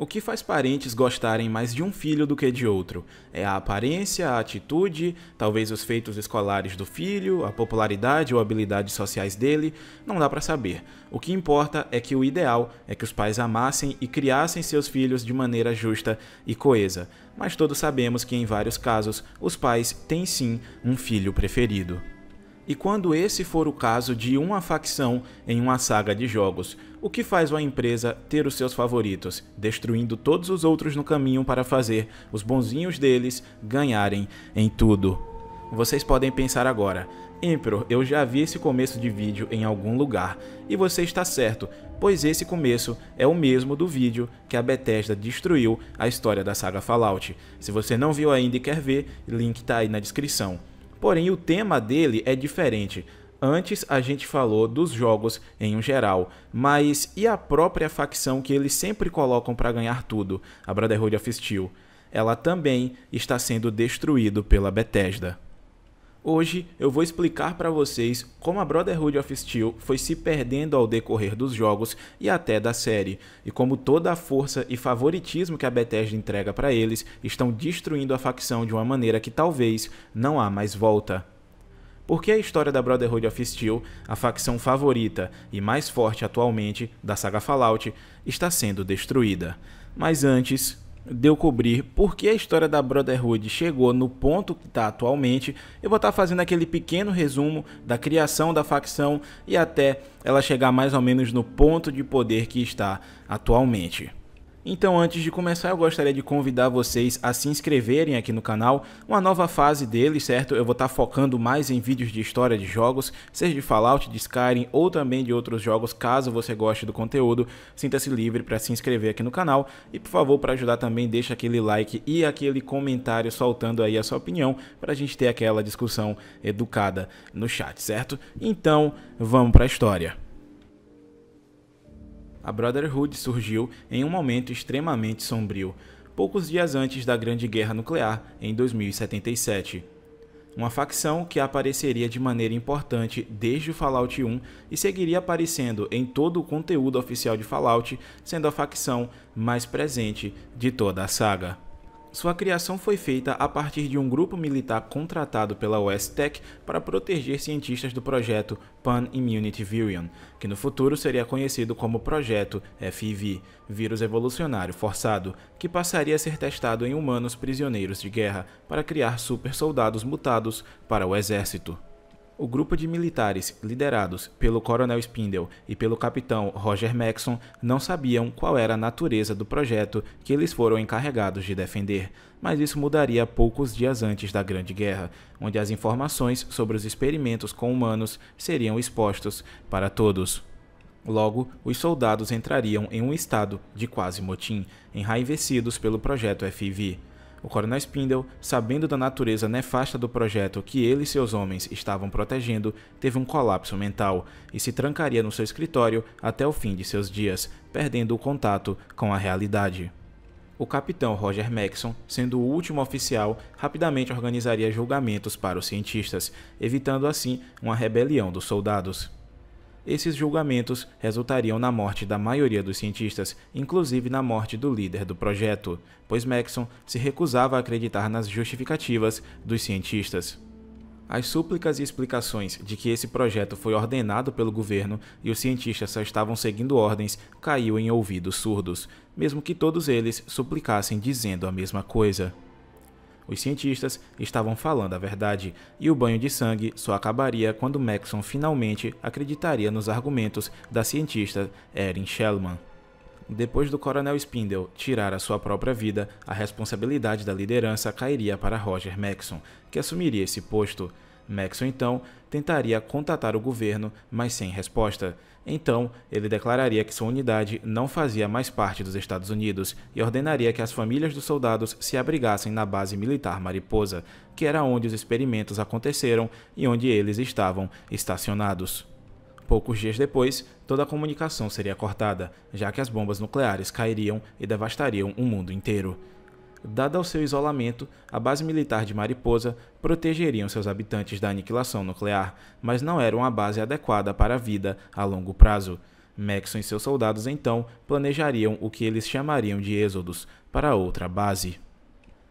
O que faz parentes gostarem mais de um filho do que de outro? É a aparência, a atitude, talvez os feitos escolares do filho, a popularidade ou habilidades sociais dele? Não dá para saber. O que importa é que o ideal é que os pais amassem e criassem seus filhos de maneira justa e coesa. Mas todos sabemos que em vários casos os pais têm sim um filho preferido e quando esse for o caso de uma facção em uma saga de jogos, o que faz uma empresa ter os seus favoritos, destruindo todos os outros no caminho para fazer os bonzinhos deles ganharem em tudo. Vocês podem pensar agora, Emperor, eu já vi esse começo de vídeo em algum lugar, e você está certo, pois esse começo é o mesmo do vídeo que a Bethesda destruiu a história da saga Fallout. Se você não viu ainda e quer ver, link tá aí na descrição. Porém, o tema dele é diferente. Antes a gente falou dos jogos em um geral, mas e a própria facção que eles sempre colocam para ganhar tudo, a Brotherhood of Steel? Ela também está sendo destruída pela Bethesda. Hoje eu vou explicar para vocês como a Brotherhood of Steel foi se perdendo ao decorrer dos jogos e até da série, e como toda a força e favoritismo que a Bethesda entrega para eles estão destruindo a facção de uma maneira que talvez não há mais volta. Porque a história da Brotherhood of Steel, a facção favorita e mais forte atualmente da saga Fallout, está sendo destruída. Mas antes, de eu cobrir por que a história da Brotherhood chegou no ponto que está atualmente, eu vou estar tá fazendo aquele pequeno resumo da criação da facção e até ela chegar mais ou menos no ponto de poder que está atualmente. Então, antes de começar, eu gostaria de convidar vocês a se inscreverem aqui no canal, uma nova fase dele, certo? Eu vou estar tá focando mais em vídeos de história de jogos, seja de Fallout, de Skyrim ou também de outros jogos. Caso você goste do conteúdo, sinta-se livre para se inscrever aqui no canal e, por favor, para ajudar também, deixa aquele like e aquele comentário soltando aí a sua opinião para a gente ter aquela discussão educada no chat, certo? Então, vamos para a história a Brotherhood surgiu em um momento extremamente sombrio, poucos dias antes da Grande Guerra Nuclear, em 2077. Uma facção que apareceria de maneira importante desde o Fallout 1 e seguiria aparecendo em todo o conteúdo oficial de Fallout, sendo a facção mais presente de toda a saga. Sua criação foi feita a partir de um grupo militar contratado pela Westech para proteger cientistas do projeto Pan Immunity Virion, que no futuro seria conhecido como Projeto FIV, Vírus Evolucionário Forçado, que passaria a ser testado em humanos prisioneiros de guerra para criar super soldados mutados para o exército. O grupo de militares, liderados pelo Coronel Spindle e pelo capitão Roger Maxon, não sabiam qual era a natureza do projeto que eles foram encarregados de defender, mas isso mudaria poucos dias antes da Grande Guerra, onde as informações sobre os experimentos com humanos seriam expostos para todos. Logo, os soldados entrariam em um estado de quase motim, enraivecidos pelo projeto FIV. O coronel Spindle, sabendo da natureza nefasta do projeto que ele e seus homens estavam protegendo, teve um colapso mental e se trancaria no seu escritório até o fim de seus dias, perdendo o contato com a realidade. O capitão Roger Maxon, sendo o último oficial, rapidamente organizaria julgamentos para os cientistas, evitando assim uma rebelião dos soldados esses julgamentos resultariam na morte da maioria dos cientistas, inclusive na morte do líder do projeto, pois Maxon se recusava a acreditar nas justificativas dos cientistas. As súplicas e explicações de que esse projeto foi ordenado pelo governo e os cientistas só estavam seguindo ordens caiu em ouvidos surdos, mesmo que todos eles suplicassem dizendo a mesma coisa. Os cientistas estavam falando a verdade, e o banho de sangue só acabaria quando Maxon finalmente acreditaria nos argumentos da cientista Erin Shellman depois do Coronel Spindle tirar a sua própria vida, a responsabilidade da liderança cairia para Roger Maxon, que assumiria esse posto. Maxon então tentaria contatar o governo, mas sem resposta. Então, ele declararia que sua unidade não fazia mais parte dos Estados Unidos e ordenaria que as famílias dos soldados se abrigassem na base militar Mariposa, que era onde os experimentos aconteceram e onde eles estavam estacionados. Poucos dias depois, toda a comunicação seria cortada, já que as bombas nucleares cairiam e devastariam o mundo inteiro. Dada ao seu isolamento, a base militar de Mariposa protegeriam seus habitantes da aniquilação nuclear, mas não era uma base adequada para a vida a longo prazo. Maxon e seus soldados então planejariam o que eles chamariam de êxodos para outra base.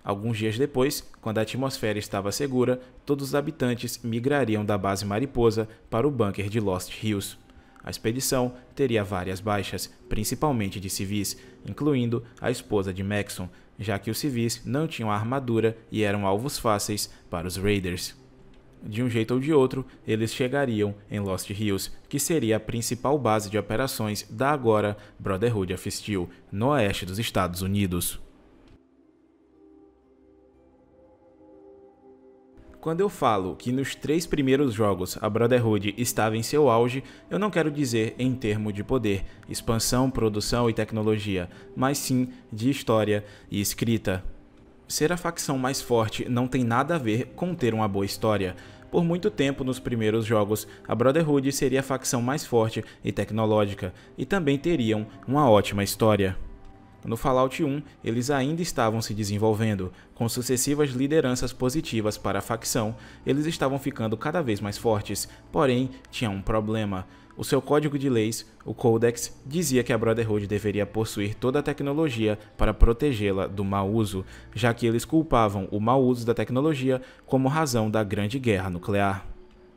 Alguns dias depois, quando a atmosfera estava segura, todos os habitantes migrariam da base Mariposa para o bunker de Lost Hills. A expedição teria várias baixas, principalmente de civis, incluindo a esposa de Maxon, já que os civis não tinham armadura e eram alvos fáceis para os raiders. De um jeito ou de outro, eles chegariam em Lost Hills, que seria a principal base de operações da agora Brotherhood of Steel, no oeste dos Estados Unidos. Quando eu falo que nos três primeiros jogos a Brotherhood estava em seu auge, eu não quero dizer em termo de poder, expansão, produção e tecnologia, mas sim de história e escrita. Ser a facção mais forte não tem nada a ver com ter uma boa história. Por muito tempo nos primeiros jogos, a Brotherhood seria a facção mais forte e tecnológica, e também teriam uma ótima história. No Fallout 1, eles ainda estavam se desenvolvendo. Com sucessivas lideranças positivas para a facção, eles estavam ficando cada vez mais fortes, porém, tinha um problema. O seu código de leis, o Codex, dizia que a Brotherhood deveria possuir toda a tecnologia para protegê-la do mau uso, já que eles culpavam o mau uso da tecnologia como razão da Grande Guerra Nuclear.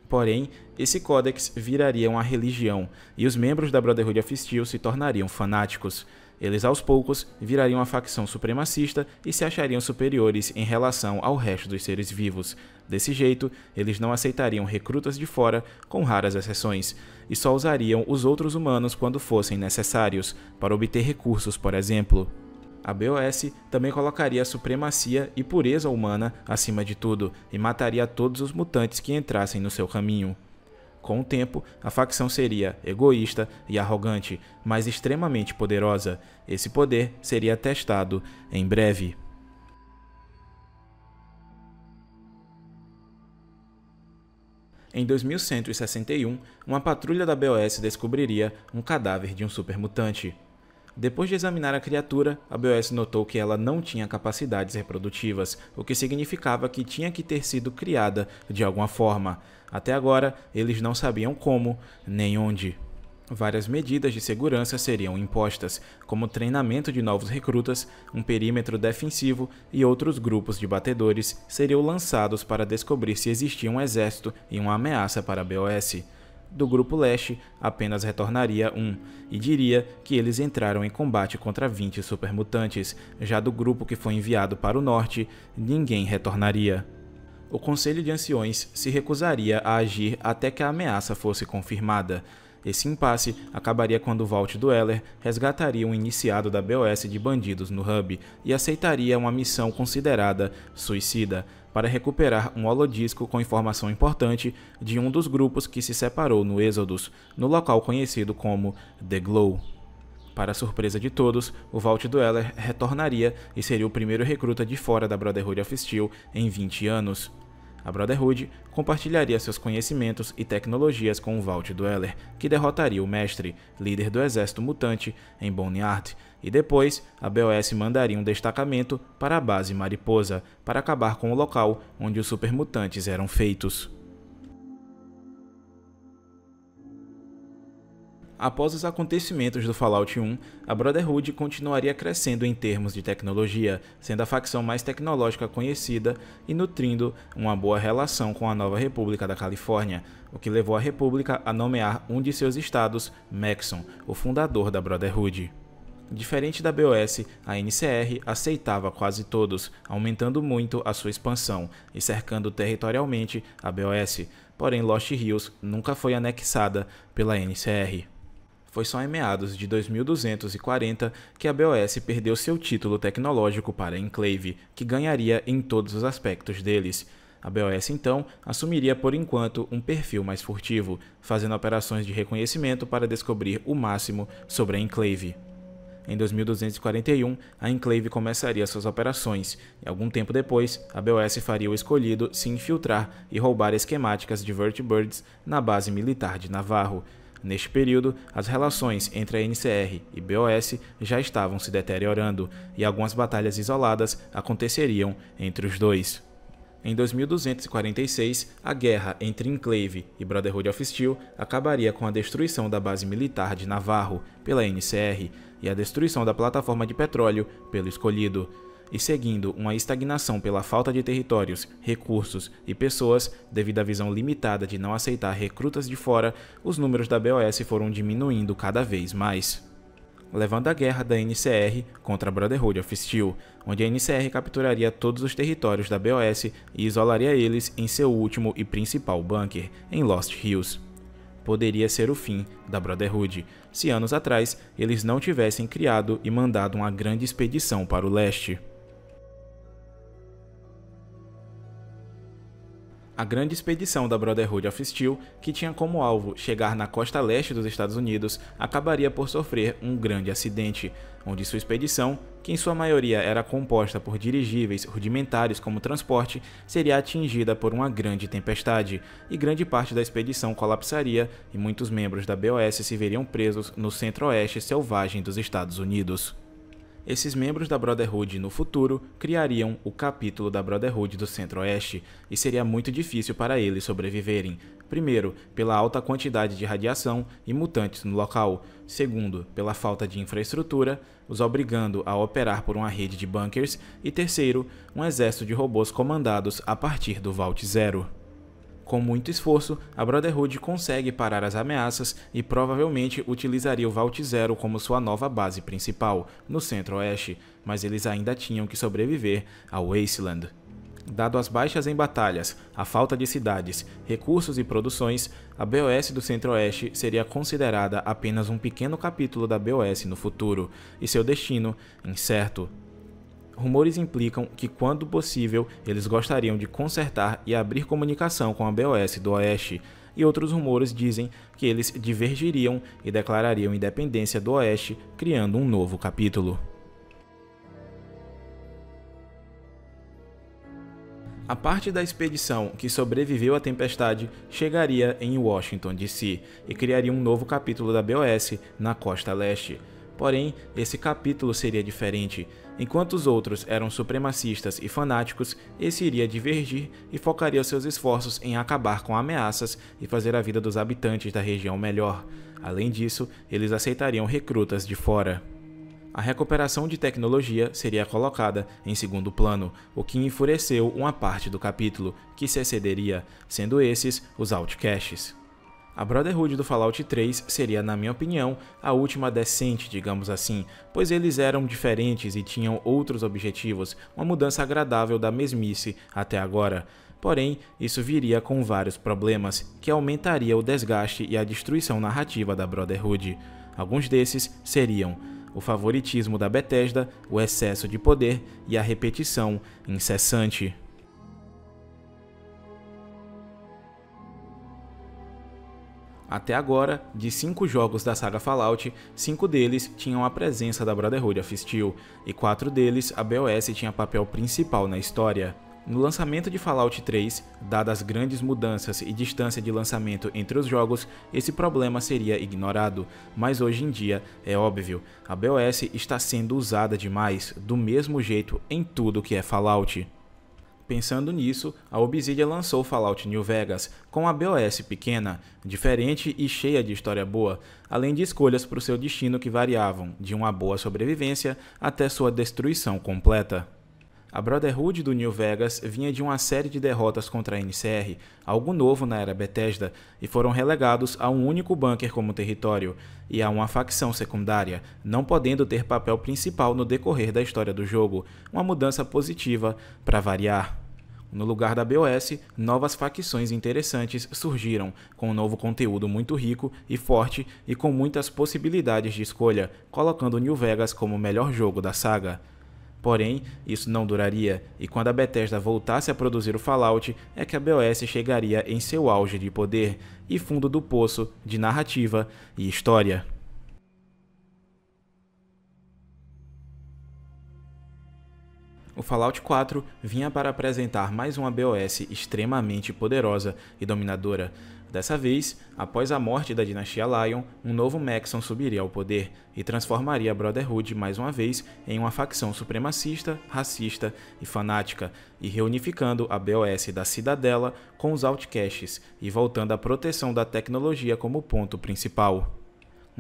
Porém, esse Codex viraria uma religião, e os membros da Brotherhood of Steel se tornariam fanáticos. Eles aos poucos virariam a facção supremacista e se achariam superiores em relação ao resto dos seres vivos. Desse jeito, eles não aceitariam recrutas de fora, com raras exceções, e só usariam os outros humanos quando fossem necessários, para obter recursos, por exemplo. A BOS também colocaria a supremacia e pureza humana acima de tudo, e mataria todos os mutantes que entrassem no seu caminho. Com o tempo, a facção seria egoísta e arrogante, mas extremamente poderosa. Esse poder seria testado em breve. Em 2161, uma patrulha da BOS descobriria um cadáver de um supermutante. Depois de examinar a criatura, a BOS notou que ela não tinha capacidades reprodutivas, o que significava que tinha que ter sido criada de alguma forma. Até agora, eles não sabiam como nem onde. Várias medidas de segurança seriam impostas, como treinamento de novos recrutas, um perímetro defensivo e outros grupos de batedores seriam lançados para descobrir se existia um exército e uma ameaça para a BOS do grupo leste apenas retornaria um, e diria que eles entraram em combate contra 20 supermutantes, já do grupo que foi enviado para o norte, ninguém retornaria. O Conselho de Anciões se recusaria a agir até que a ameaça fosse confirmada. Esse impasse acabaria quando Walt Dueller resgataria um iniciado da BOS de bandidos no Hub e aceitaria uma missão considerada suicida, para recuperar um holodisco com informação importante de um dos grupos que se separou no Exodus, no local conhecido como The Glow. Para surpresa de todos, o Vault Dweller retornaria e seria o primeiro recruta de fora da Brotherhood of Steel em 20 anos. A Brotherhood compartilharia seus conhecimentos e tecnologias com o Vault Dweller, que derrotaria o Mestre, líder do exército mutante, em Boneyard, e depois a BOS mandaria um destacamento para a base Mariposa, para acabar com o local onde os supermutantes eram feitos. após os acontecimentos do Fallout 1, a Brotherhood continuaria crescendo em termos de tecnologia, sendo a facção mais tecnológica conhecida e nutrindo uma boa relação com a nova República da Califórnia, o que levou a República a nomear um de seus estados, Maxon, o fundador da Brotherhood. Diferente da BOS, a NCR aceitava quase todos, aumentando muito a sua expansão e cercando territorialmente a BOS, porém Lost Hills nunca foi anexada pela NCR. Foi só em meados de 2240 que a BOS perdeu seu título tecnológico para Enclave, que ganharia em todos os aspectos deles. A BOS então assumiria por enquanto um perfil mais furtivo, fazendo operações de reconhecimento para descobrir o máximo sobre a Enclave. Em 2241, a Enclave começaria suas operações, e algum tempo depois, a BOS faria o escolhido se infiltrar e roubar esquemáticas de Vertibirds na base militar de Navarro, Neste período, as relações entre a NCR e BOS já estavam se deteriorando e algumas batalhas isoladas aconteceriam entre os dois. Em 2246, a guerra entre Enclave e Brotherhood of Steel acabaria com a destruição da base militar de Navarro pela NCR e a destruição da plataforma de petróleo pelo Escolhido e seguindo uma estagnação pela falta de territórios, recursos e pessoas, devido à visão limitada de não aceitar recrutas de fora, os números da BOS foram diminuindo cada vez mais levando a guerra da NCR contra a Brotherhood of Steel, onde a NCR capturaria todos os territórios da BOS e isolaria eles em seu último e principal bunker, em Lost Hills. Poderia ser o fim da Brotherhood, se anos atrás eles não tivessem criado e mandado uma grande expedição para o leste. a grande expedição da Brotherhood of Steel, que tinha como alvo chegar na costa leste dos Estados Unidos, acabaria por sofrer um grande acidente, onde sua expedição, que em sua maioria era composta por dirigíveis rudimentares como transporte, seria atingida por uma grande tempestade, e grande parte da expedição colapsaria e muitos membros da BOS se veriam presos no centro-oeste selvagem dos Estados Unidos esses membros da Brotherhood no futuro criariam o capítulo da Brotherhood do Centro-Oeste, e seria muito difícil para eles sobreviverem. Primeiro, pela alta quantidade de radiação e mutantes no local. Segundo, pela falta de infraestrutura, os obrigando a operar por uma rede de bunkers. E terceiro, um exército de robôs comandados a partir do Vault Zero. Com muito esforço, a Brotherhood consegue parar as ameaças e provavelmente utilizaria o Vault Zero como sua nova base principal, no centro-oeste, mas eles ainda tinham que sobreviver ao Wasteland. Dado as baixas em batalhas, a falta de cidades, recursos e produções, a BOS do Centro-Oeste seria considerada apenas um pequeno capítulo da BOS no futuro, e seu destino incerto rumores implicam que, quando possível, eles gostariam de consertar e abrir comunicação com a BOS do Oeste, e outros rumores dizem que eles divergiriam e declarariam independência do Oeste, criando um novo capítulo. A parte da expedição que sobreviveu à tempestade chegaria em Washington, D.C., e criaria um novo capítulo da BOS na costa leste. Porém, esse capítulo seria diferente. Enquanto os outros eram supremacistas e fanáticos, esse iria divergir e focaria seus esforços em acabar com ameaças e fazer a vida dos habitantes da região melhor. Além disso, eles aceitariam recrutas de fora. A recuperação de tecnologia seria colocada em segundo plano, o que enfureceu uma parte do capítulo, que se excederia, sendo esses os Outcasts. A Brotherhood do Fallout 3 seria, na minha opinião, a última decente, digamos assim, pois eles eram diferentes e tinham outros objetivos, uma mudança agradável da mesmice até agora. Porém, isso viria com vários problemas, que aumentaria o desgaste e a destruição narrativa da Brotherhood. Alguns desses seriam o favoritismo da Bethesda, o excesso de poder e a repetição incessante. Até agora, de cinco jogos da saga Fallout, cinco deles tinham a presença da Brotherhood of Steel, e quatro deles a BOS tinha papel principal na história. No lançamento de Fallout 3, dadas grandes mudanças e distância de lançamento entre os jogos, esse problema seria ignorado, mas hoje em dia é óbvio, a BOS está sendo usada demais, do mesmo jeito em tudo que é Fallout. Pensando nisso, a Obsidian lançou Fallout New Vegas com a BOS pequena, diferente e cheia de história boa, além de escolhas para o seu destino que variavam de uma boa sobrevivência até sua destruição completa. A Brotherhood do New Vegas vinha de uma série de derrotas contra a NCR, algo novo na era Bethesda, e foram relegados a um único bunker como território e a uma facção secundária, não podendo ter papel principal no decorrer da história do jogo, uma mudança positiva para variar. No lugar da BOS, novas facções interessantes surgiram, com um novo conteúdo muito rico e forte e com muitas possibilidades de escolha, colocando New Vegas como o melhor jogo da saga. Porém, isso não duraria, e quando a Bethesda voltasse a produzir o Fallout, é que a BOS chegaria em seu auge de poder e fundo do poço de narrativa e história. o Fallout 4 vinha para apresentar mais uma BOS extremamente poderosa e dominadora. Dessa vez, após a morte da dinastia Lion, um novo Maxon subiria ao poder e transformaria a Brotherhood mais uma vez em uma facção supremacista, racista e fanática, e reunificando a BOS da Cidadela com os Outcasts e voltando à proteção da tecnologia como ponto principal.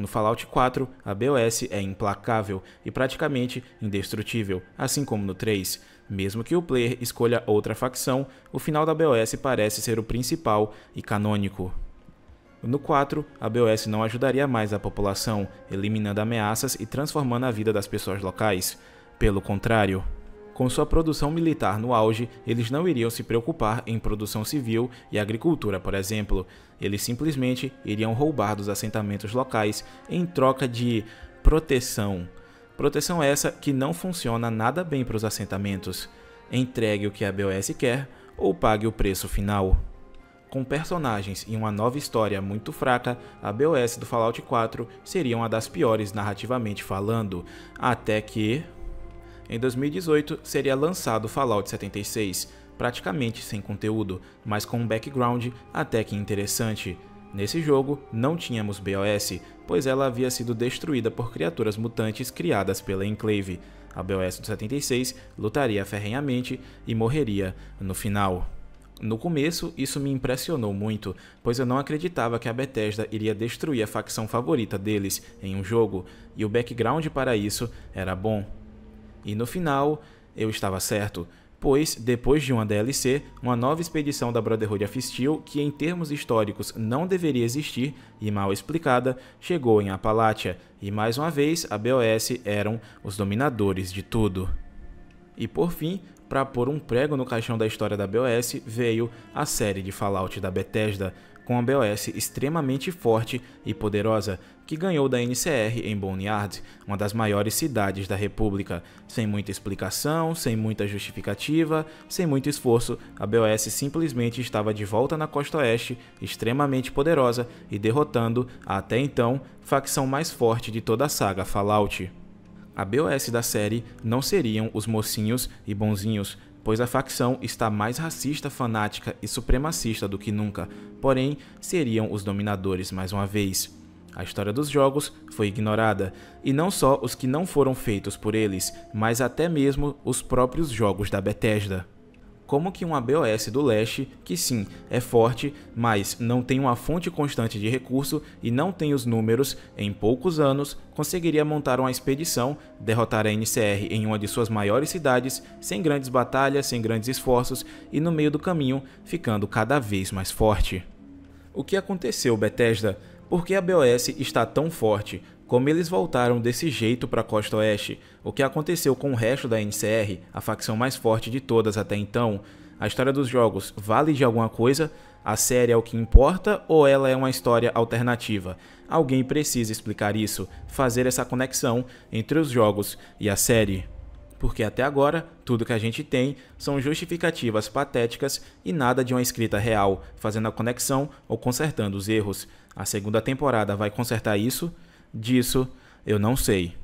No Fallout 4, a BOS é implacável e praticamente indestrutível, assim como no 3. Mesmo que o player escolha outra facção, o final da BOS parece ser o principal e canônico. No 4, a BOS não ajudaria mais a população, eliminando ameaças e transformando a vida das pessoas locais. Pelo contrário, com sua produção militar no auge, eles não iriam se preocupar em produção civil e agricultura, por exemplo. Eles simplesmente iriam roubar dos assentamentos locais em troca de proteção. Proteção essa que não funciona nada bem para os assentamentos. Entregue o que a BOS quer ou pague o preço final. Com personagens e uma nova história muito fraca, a BOS do Fallout 4 seria uma das piores narrativamente falando, até que em 2018, seria lançado Fallout 76, praticamente sem conteúdo, mas com um background até que interessante. Nesse jogo, não tínhamos BOS, pois ela havia sido destruída por criaturas mutantes criadas pela Enclave. A BOS do 76 lutaria ferrenhamente e morreria no final. No começo, isso me impressionou muito, pois eu não acreditava que a Bethesda iria destruir a facção favorita deles em um jogo, e o background para isso era bom. E no final, eu estava certo, pois, depois de uma DLC, uma nova expedição da Brotherhood of Steel, que em termos históricos não deveria existir e mal explicada, chegou em Appalachia e mais uma vez a BOS eram os dominadores de tudo. E por fim, para pôr um prego no caixão da história da BOS, veio a série de Fallout da Bethesda, com a BOS extremamente forte e poderosa, que ganhou da NCR em Boneyard, uma das maiores cidades da República. Sem muita explicação, sem muita justificativa, sem muito esforço, a BOS simplesmente estava de volta na costa oeste, extremamente poderosa e derrotando, até então, facção mais forte de toda a saga Fallout. A BOS da série não seriam os mocinhos e bonzinhos, pois a facção está mais racista, fanática e supremacista do que nunca, porém, seriam os dominadores mais uma vez. A história dos jogos foi ignorada, e não só os que não foram feitos por eles, mas até mesmo os próprios jogos da Bethesda como que um ABOS do leste, que sim, é forte, mas não tem uma fonte constante de recurso e não tem os números, em poucos anos conseguiria montar uma expedição, derrotar a NCR em uma de suas maiores cidades, sem grandes batalhas, sem grandes esforços e no meio do caminho ficando cada vez mais forte. O que aconteceu, Bethesda? Por que a BOS está tão forte? Como eles voltaram desse jeito para a costa oeste, o que aconteceu com o resto da NCR, a facção mais forte de todas até então, a história dos jogos vale de alguma coisa? A série é o que importa ou ela é uma história alternativa? Alguém precisa explicar isso, fazer essa conexão entre os jogos e a série. Porque até agora, tudo que a gente tem são justificativas patéticas e nada de uma escrita real, fazendo a conexão ou consertando os erros. A segunda temporada vai consertar isso? disso eu não sei.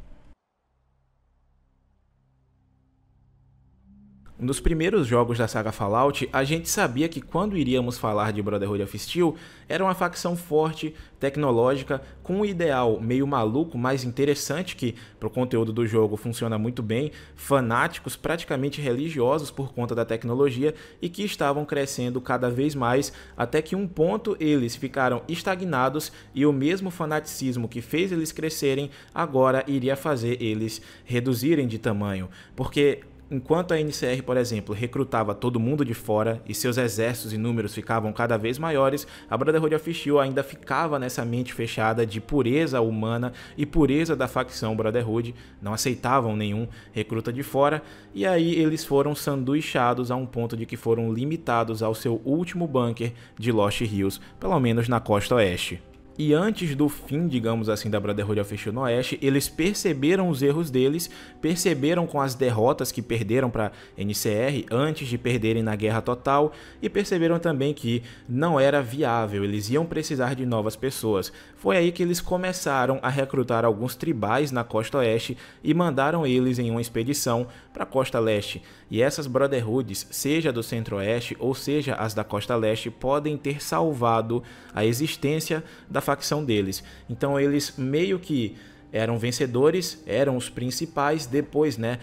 Nos primeiros jogos da saga Fallout, a gente sabia que quando iríamos falar de Brotherhood of Steel, era uma facção forte, tecnológica, com um ideal meio maluco, mas interessante, que pro conteúdo do jogo funciona muito bem, fanáticos, praticamente religiosos por conta da tecnologia e que estavam crescendo cada vez mais, até que um ponto eles ficaram estagnados e o mesmo fanaticismo que fez eles crescerem agora iria fazer eles reduzirem de tamanho. Porque Enquanto a NCR, por exemplo, recrutava todo mundo de fora e seus exércitos e números ficavam cada vez maiores, a Brotherhood of Steel ainda ficava nessa mente fechada de pureza humana e pureza da facção Brotherhood, não aceitavam nenhum recruta de fora, e aí eles foram sanduichados a um ponto de que foram limitados ao seu último bunker de Lost Hills, pelo menos na costa oeste. E antes do fim, digamos assim, da Brotherhood of Steel no Oeste, eles perceberam os erros deles, perceberam com as derrotas que perderam para NCR antes de perderem na Guerra Total e perceberam também que não era viável, eles iam precisar de novas pessoas. Foi aí que eles começaram a recrutar alguns tribais na costa oeste e mandaram eles em uma expedição para a costa leste. E essas brotherhoods, seja do Centro-Oeste ou seja as da Costa Leste, podem ter salvado a existência da facção deles. Então eles meio que eram vencedores, eram os principais, depois, né?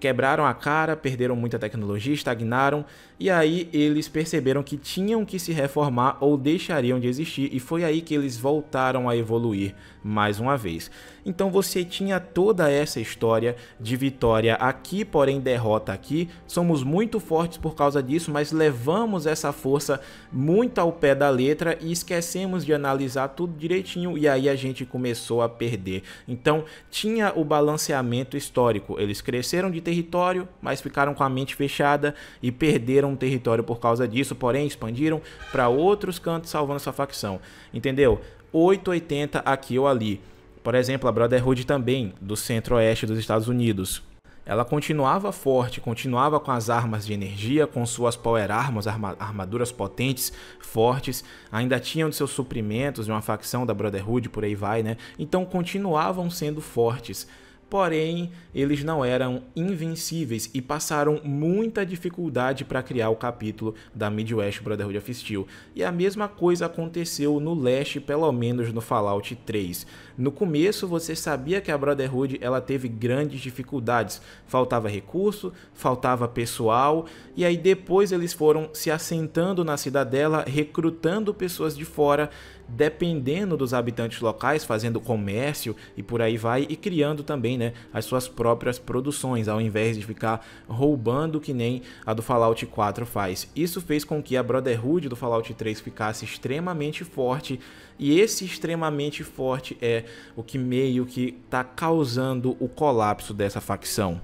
Quebraram a cara, perderam muita tecnologia, estagnaram e aí eles perceberam que tinham que se reformar ou deixariam de existir, e foi aí que eles voltaram a evoluir mais uma vez. Então você tinha toda essa história de vitória aqui, porém derrota aqui. Somos muito fortes por causa disso, mas levamos essa força muito ao pé da letra e esquecemos de analisar tudo direitinho e aí a gente começou a perder. Então tinha o balanceamento histórico. Eles cresceram de território, mas ficaram com a mente fechada e perderam perderam um território por causa disso, porém expandiram para outros cantos salvando sua facção. Entendeu? 880 aqui ou ali. Por exemplo, a Brotherhood também, do centro-oeste dos Estados Unidos. Ela continuava forte, continuava com as armas de energia, com suas power armas, armaduras potentes, fortes, ainda tinham de seus suprimentos de uma facção da Brotherhood, por aí vai, né? Então continuavam sendo fortes Porém, eles não eram invencíveis e passaram muita dificuldade para criar o capítulo da Midwest Brotherhood of Steel. E a mesma coisa aconteceu no leste, pelo menos no Fallout 3. No começo, você sabia que a Brotherhood ela teve grandes dificuldades. Faltava recurso, faltava pessoal, e aí depois eles foram se assentando na cidadela, recrutando pessoas de fora dependendo dos habitantes locais, fazendo comércio e por aí vai, e criando também né, as suas próprias produções, ao invés de ficar roubando que nem a do Fallout 4 faz. Isso fez com que a Brotherhood do Fallout 3 ficasse extremamente forte, e esse extremamente forte é o que meio que está causando o colapso dessa facção.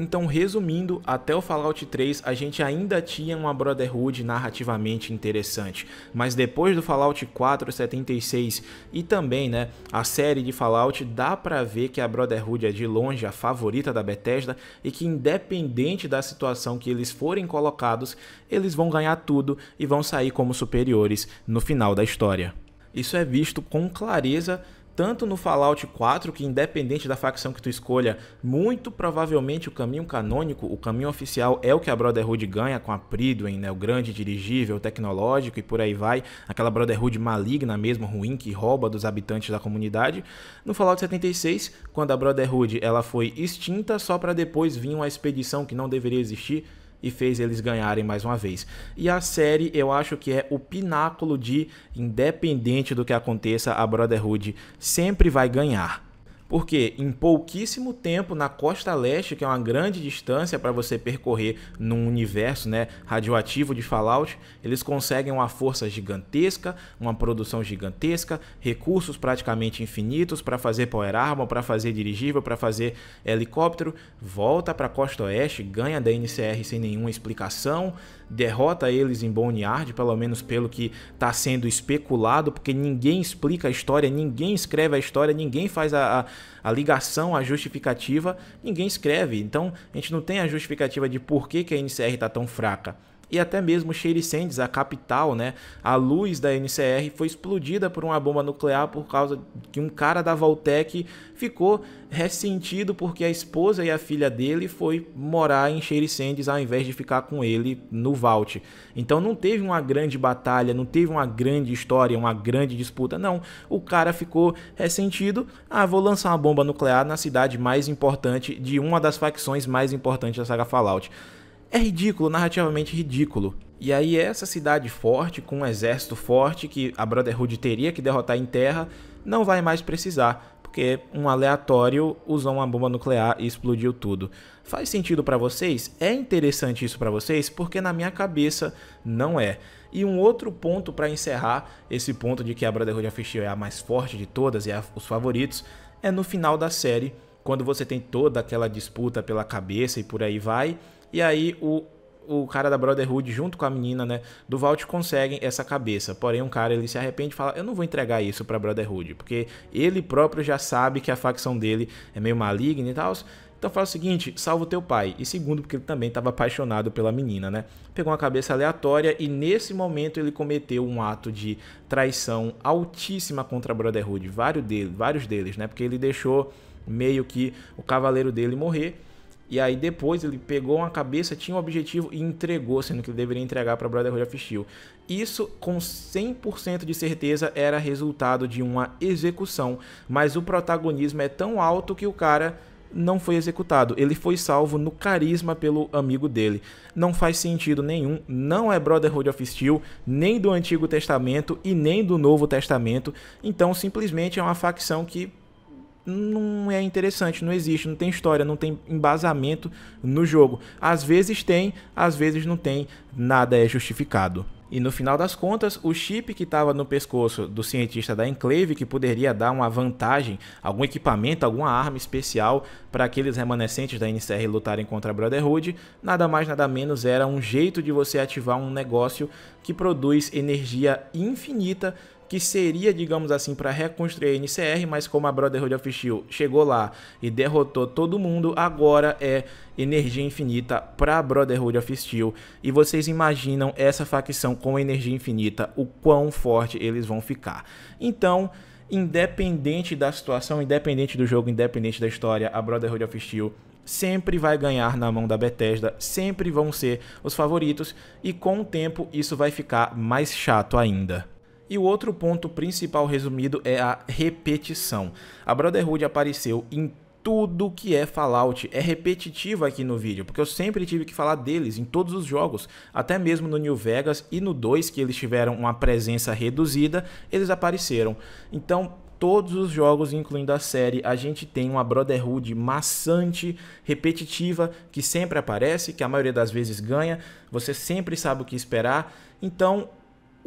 Então, resumindo, até o Fallout 3 a gente ainda tinha uma Brotherhood narrativamente interessante, mas depois do Fallout 4, 76 e também, né, a série de Fallout, dá para ver que a Brotherhood é de longe a favorita da Bethesda e que independente da situação que eles forem colocados, eles vão ganhar tudo e vão sair como superiores no final da história. Isso é visto com clareza tanto no Fallout 4, que independente da facção que tu escolha, muito provavelmente o caminho canônico, o caminho oficial é o que a Brotherhood ganha com a Pridwen, né, o grande dirigível tecnológico e por aí vai, aquela Brotherhood maligna mesmo, ruim, que rouba dos habitantes da comunidade. No Fallout 76, quando a Brotherhood ela foi extinta só para depois vir uma expedição que não deveria existir, e fez eles ganharem mais uma vez. E a série eu acho que é o pináculo de, independente do que aconteça, a Brotherhood sempre vai ganhar. Porque em pouquíssimo tempo na costa leste, que é uma grande distância para você percorrer num universo né, radioativo de Fallout, eles conseguem uma força gigantesca, uma produção gigantesca, recursos praticamente infinitos para fazer power armor, para fazer dirigível, para fazer helicóptero, volta para a costa oeste, ganha da NCR sem nenhuma explicação, derrota eles em Boneyard, pelo menos pelo que está sendo especulado, porque ninguém explica a história, ninguém escreve a história, ninguém faz a, a, a ligação, a justificativa, ninguém escreve. Então a gente não tem a justificativa de por que, que a NCR está tão fraca e até mesmo Sherry Sands, a capital, né, a luz da NCR, foi explodida por uma bomba nuclear por causa que um cara da Valtec ficou ressentido porque a esposa e a filha dele foi morar em Sherry Sands ao invés de ficar com ele no Vault. Então não teve uma grande batalha, não teve uma grande história, uma grande disputa, não. O cara ficou ressentido, ah, vou lançar uma bomba nuclear na cidade mais importante de uma das facções mais importantes da saga Fallout. É ridículo, narrativamente ridículo. E aí essa cidade forte, com um exército forte que a Brotherhood teria que derrotar em terra, não vai mais precisar, porque um aleatório usou uma bomba nuclear e explodiu tudo. Faz sentido para vocês? É interessante isso para vocês? Porque na minha cabeça não é. E um outro ponto para encerrar esse ponto de que a Brotherhood of Steel é a mais forte de todas e é os favoritos é no final da série, quando você tem toda aquela disputa pela cabeça e por aí vai e aí o o cara da Brotherhood junto com a menina, né, do Vault conseguem essa cabeça. Porém, um cara ele se arrepende e fala: "Eu não vou entregar isso para Brotherhood", porque ele próprio já sabe que a facção dele é meio maligna e tal. Então fala o seguinte, salva o teu pai. E segundo, porque ele também estava apaixonado pela menina, né? Pegou uma cabeça aleatória e nesse momento ele cometeu um ato de traição altíssima contra a Brotherhood. Vários deles, vários deles, né? Porque ele deixou meio que o cavaleiro dele morrer e aí depois ele pegou uma cabeça, tinha um objetivo e entregou, sendo que ele deveria entregar para Brotherhood of Steel. Isso com 100% de certeza era resultado de uma execução, mas o protagonismo é tão alto que o cara não foi executado. Ele foi salvo no carisma pelo amigo dele. Não faz sentido nenhum, não é Brotherhood of Steel, nem do Antigo Testamento e nem do Novo Testamento. Então, simplesmente é uma facção que não é interessante, não existe, não tem história, não tem embasamento no jogo. Às vezes tem, às vezes não tem, nada é justificado. E no final das contas, o chip que estava no pescoço do cientista da Enclave, que poderia dar uma vantagem, algum equipamento, alguma arma especial para aqueles remanescentes da NCR lutarem contra a Brotherhood, nada mais nada menos era um jeito de você ativar um negócio que produz energia infinita que seria, digamos assim, para reconstruir a NCR, mas como a Brotherhood of Steel chegou lá e derrotou todo mundo, agora é energia infinita para a Brotherhood of Steel. E vocês imaginam essa facção com energia infinita, o quão forte eles vão ficar. Então, independente da situação, independente do jogo, independente da história, a Brotherhood of Steel sempre vai ganhar na mão da Bethesda, sempre vão ser os favoritos e com o tempo isso vai ficar mais chato ainda. E o outro ponto principal resumido é a repetição. A Brotherhood apareceu em tudo que é Fallout. É repetitivo aqui no vídeo, porque eu sempre tive que falar deles em todos os jogos, até mesmo no New Vegas e no 2, que eles tiveram uma presença reduzida, eles apareceram. Então, todos os jogos, incluindo a série, a gente tem uma Brotherhood maçante, repetitiva, que sempre aparece, que a maioria das vezes ganha, você sempre sabe o que esperar. Então,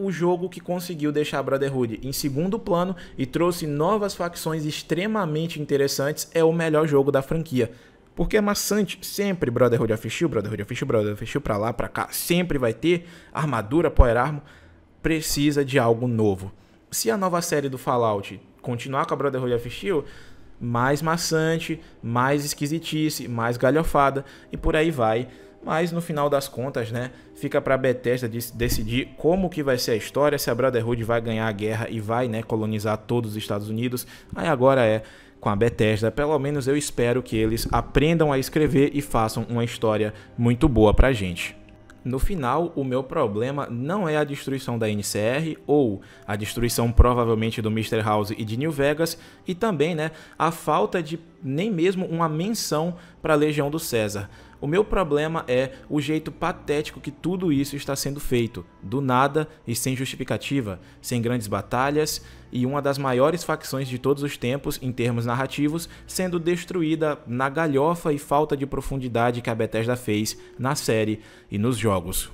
o jogo que conseguiu deixar a Brotherhood em segundo plano e trouxe novas facções extremamente interessantes é o melhor jogo da franquia. Porque é maçante, sempre Brotherhood of Steel, Brotherhood of Steel, Brotherhood of Steel pra lá, pra cá, sempre vai ter armadura, power armor, precisa de algo novo. Se a nova série do Fallout continuar com a Brotherhood of Steel, mais maçante, mais esquisitice, mais galhofada e por aí vai mas no final das contas, né, fica para Bethesda decidir como que vai ser a história, se a Brotherhood vai ganhar a guerra e vai, né, colonizar todos os Estados Unidos. Aí agora é com a Bethesda, pelo menos eu espero que eles aprendam a escrever e façam uma história muito boa pra gente. No final, o meu problema não é a destruição da NCR ou a destruição provavelmente do Mr. House e de New Vegas, e também né, a falta de nem mesmo uma menção para a Legião do César. O meu problema é o jeito patético que tudo isso está sendo feito, do nada e sem justificativa, sem grandes batalhas e uma das maiores facções de todos os tempos em termos narrativos sendo destruída na galhofa e falta de profundidade que a Bethesda fez na série e nos jogos.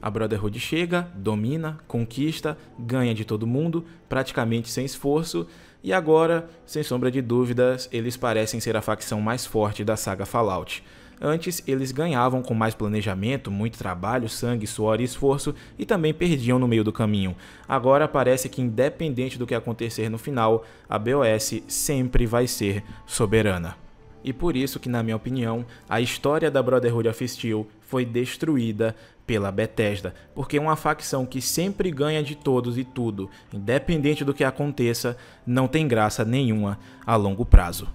A Brotherhood chega, domina, conquista, ganha de todo mundo, praticamente sem esforço, e agora, sem sombra de dúvidas, eles parecem ser a facção mais forte da saga Fallout. Antes, eles ganhavam com mais planejamento, muito trabalho, sangue, suor e esforço e também perdiam no meio do caminho. Agora parece que, independente do que acontecer no final, a BOS sempre vai ser soberana. E por isso que, na minha opinião, a história da Brotherhood of Steel foi destruída pela Bethesda, porque é uma facção que sempre ganha de todos e tudo, independente do que aconteça, não tem graça nenhuma a longo prazo.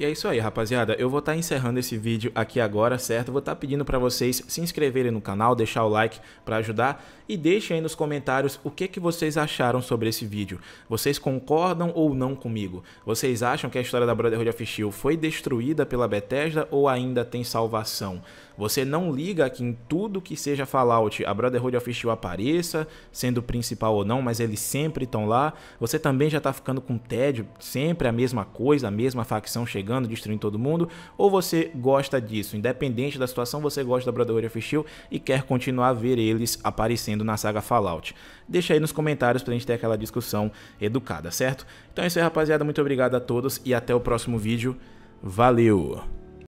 E é isso aí, rapaziada. Eu vou estar tá encerrando esse vídeo aqui agora, certo? Vou estar tá pedindo para vocês se inscreverem no canal, deixar o like para ajudar e deixem aí nos comentários o que, que vocês acharam sobre esse vídeo. Vocês concordam ou não comigo? Vocês acham que a história da Brotherhood of Steel foi destruída pela Bethesda ou ainda tem salvação? Você não liga que em tudo que seja Fallout a Brotherhood of Steel apareça, sendo principal ou não, mas eles sempre estão lá. Você também já tá ficando com tédio, sempre a mesma coisa, a mesma facção chegando, destruindo todo mundo. Ou você gosta disso, independente da situação, você gosta da Brotherhood of Steel e quer continuar a ver eles aparecendo na saga Fallout. Deixa aí nos comentários pra gente ter aquela discussão educada, certo? Então é isso aí, rapaziada. Muito obrigado a todos e até o próximo vídeo. Valeu!